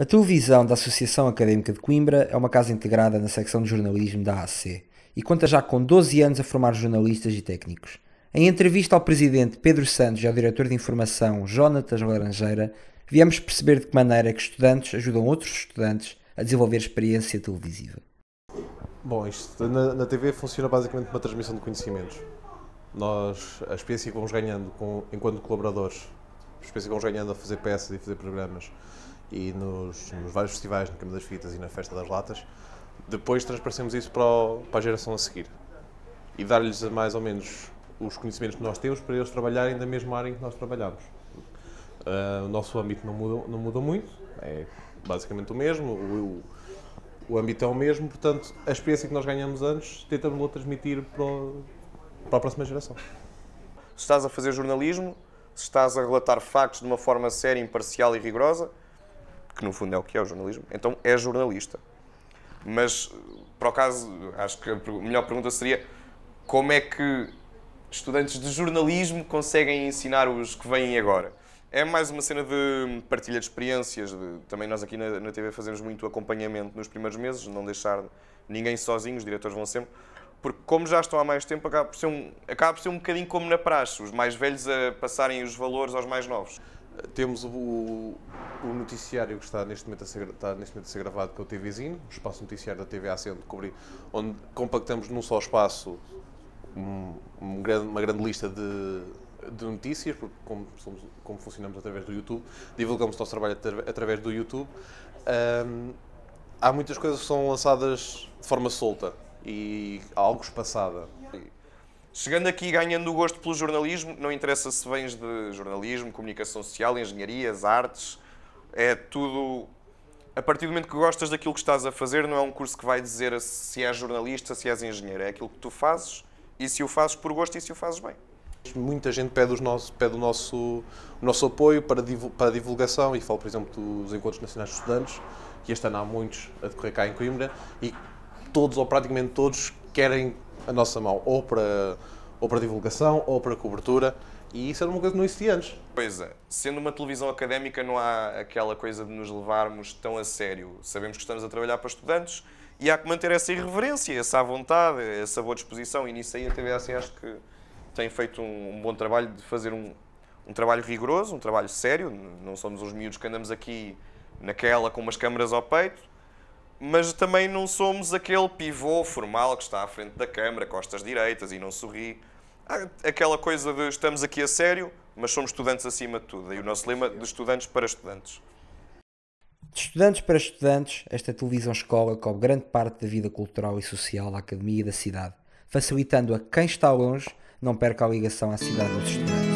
A televisão da Associação Académica de Coimbra é uma casa integrada na secção de jornalismo da AAC e conta já com 12 anos a formar jornalistas e técnicos. Em entrevista ao presidente Pedro Santos e ao diretor de informação Jonatas Laranjeira, viemos perceber de que maneira é que estudantes ajudam outros estudantes a desenvolver experiência televisiva. Bom, isto, na, na TV funciona basicamente uma transmissão de conhecimentos. Nós, a experiência que vamos ganhando com, enquanto colaboradores, a experiência que vamos ganhando a fazer peças e fazer programas, e nos, nos vários festivais, no Caminho das Fitas e na Festa das Latas, depois transparecemos isso para, o, para a geração a seguir e dar-lhes mais ou menos os conhecimentos que nós temos para eles trabalharem da mesma área em que nós trabalhamos. Uh, o nosso âmbito não muda, não muda muito, é basicamente o mesmo, o, o âmbito é o mesmo, portanto, a experiência que nós ganhamos antes tentamos transmitir para, o, para a próxima geração. Se estás a fazer jornalismo, se estás a relatar factos de uma forma séria, imparcial e rigorosa, que no fundo é o que é o jornalismo, então é jornalista. Mas, eh, para o caso, acho que a melhor pergunta seria como é que estudantes de jornalismo conseguem ensinar os que vêm agora? É mais uma cena de partilha de experiências. De, também nós aqui na, na, TV fazemos muito acompanhamento nos primeiros meses, não deixar ninguém sozinho, os diretores vão sempre. Porque como já estão há mais tempo, acaba por ser um, acaba por ser um bocadinho como na praxe, os mais velhos a passarem os valores aos mais novos. Temos o, o noticiário que está neste, momento a ser, está neste momento a ser gravado o espaço noticiário da TV Acento, onde compactamos num só espaço um, um grande, uma grande lista de, de notícias, porque como, somos, como, funcionamos através do YouTube, divulgamos o nosso trabalho através do YouTube. Um, há muitas coisas que são lançadas de forma solta e algo espaçada. Chegando aqui ganhando o gosto pelo jornalismo, não interessa se vens de jornalismo, comunicação social, engenharias, artes, é tudo. A partir do momento que gostas daquilo que estás a fazer, não é um curso que vai dizer se és jornalista, se és engenheiro. É aquilo que tu fazes e se o fazes por gosto e se o fazes bem. Muita gente pede, os nosso, pede o, nosso, o nosso apoio para, para a divulgação e falo, por exemplo, dos Encontros Nacionais de Estudantes, que este ano há muitos a decorrer cá em Coimbra e todos, ou praticamente todos, querem a nossa mão, ou para ou para divulgação, ou para cobertura, e isso era uma coisa que não existia antes. Pois é, sendo uma televisão académica não há aquela coisa de nos levarmos tão a sério. Sabemos que estamos a trabalhar para estudantes e há que manter essa irreverência, essa vontade, essa boa disposição, e nisso aí a TVAC acho que tem feito um, bom trabalho de fazer um, um trabalho rigoroso, um trabalho sério, não somos os miúdos que andamos aqui naquela com umas câmaras ao peito, mas também não somos aquele pivô formal que está à frente da câmara, costas direitas e não sorri. aquela coisa de estamos aqui a sério, mas somos estudantes acima de tudo. E o nosso lema de estudantes para estudantes. De estudantes para estudantes, esta televisão escola cobre grande parte da vida cultural e social da academia e da cidade, facilitando a quem está longe não perca a ligação à cidade dos estudantes.